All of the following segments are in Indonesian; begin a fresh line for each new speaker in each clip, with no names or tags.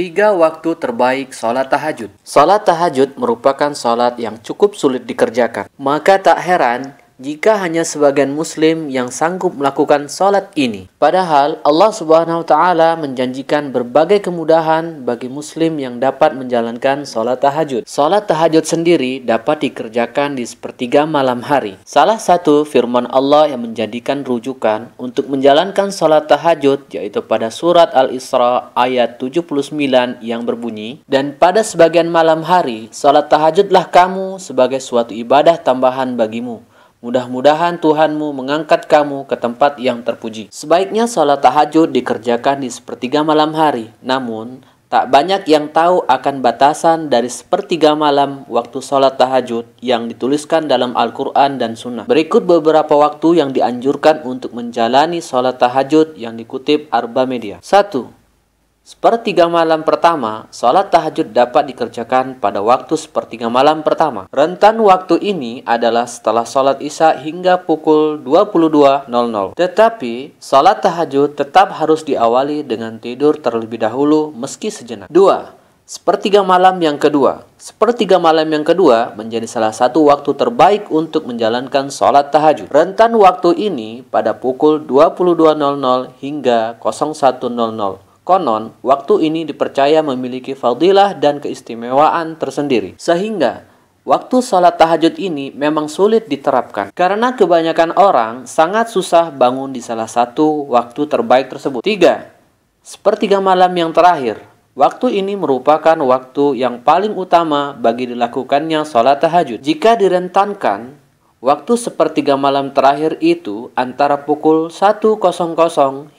Tiga waktu terbaik sholat tahajud. Sholat tahajud merupakan sholat yang cukup sulit dikerjakan. Maka tak heran jika hanya sebagian muslim yang sanggup melakukan sholat ini. Padahal Allah Subhanahu wa taala menjanjikan berbagai kemudahan bagi muslim yang dapat menjalankan sholat tahajud. Sholat tahajud sendiri dapat dikerjakan di sepertiga malam hari. Salah satu firman Allah yang menjadikan rujukan untuk menjalankan sholat tahajud yaitu pada surat Al-Isra ayat 79 yang berbunyi dan pada sebagian malam hari sholat tahajudlah kamu sebagai suatu ibadah tambahan bagimu Mudah-mudahan Tuhanmu mengangkat kamu ke tempat yang terpuji. Sebaiknya sholat tahajud dikerjakan di sepertiga malam hari, namun tak banyak yang tahu akan batasan dari sepertiga malam waktu sholat tahajud yang dituliskan dalam Al-Quran dan Sunnah. Berikut beberapa waktu yang dianjurkan untuk menjalani sholat tahajud yang dikutip Arba Media. 1. Sepertiga malam pertama, sholat tahajud dapat dikerjakan pada waktu sepertiga malam pertama. Rentan waktu ini adalah setelah sholat isya hingga pukul 22.00. Tetapi, sholat tahajud tetap harus diawali dengan tidur terlebih dahulu meski sejenak. 2. Sepertiga malam yang kedua. Sepertiga malam yang kedua menjadi salah satu waktu terbaik untuk menjalankan sholat tahajud. Rentan waktu ini pada pukul 22.00 hingga 01.00. Konon, waktu ini dipercaya memiliki fadilah dan keistimewaan tersendiri, sehingga Waktu sholat tahajud ini memang sulit diterapkan karena kebanyakan orang sangat susah bangun di salah satu waktu terbaik tersebut. 3. Sepertiga malam yang terakhir. Waktu ini merupakan waktu yang paling utama bagi dilakukannya sholat tahajud. Jika direntankan, Waktu sepertiga malam terakhir itu antara pukul 1.00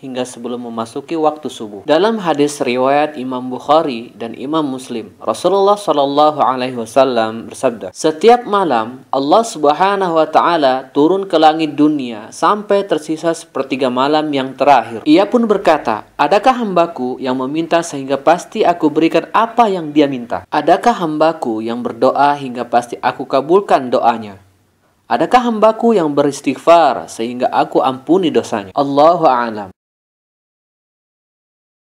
hingga sebelum memasuki waktu subuh. Dalam hadis riwayat Imam Bukhari dan Imam Muslim, Rasulullah Shallallahu alaihi wasallam bersabda, "Setiap malam Allah Subhanahu wa taala turun ke langit dunia sampai tersisa sepertiga malam yang terakhir." Ia pun berkata, "Adakah hambaku yang meminta sehingga pasti aku berikan apa yang dia minta? Adakah hambaku yang berdoa hingga pasti aku kabulkan doanya?" Adakah hambaku yang beristighfar sehingga aku ampuni dosanya? Allahu a'lam.